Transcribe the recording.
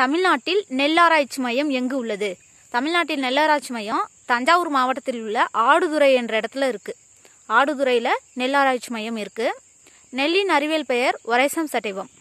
தமிழ்நாட்டில் நெல்லாராய்ச்சி மையம் எங்கு உள்ளது தமிழ்நாட்டில் நெல்லாராய்ச்சி மையம் தஞ்சாவூர் மாவட்டத்தில் உள்ள ஆடுதுறை என்ற இடத்துல இருக்கு ஆடுதுறையில் நெல்லாராய்ச்சி மையம் இருக்கு நெல்லின் அறிவியல் பெயர் ஒரேசம் சட்டைவம்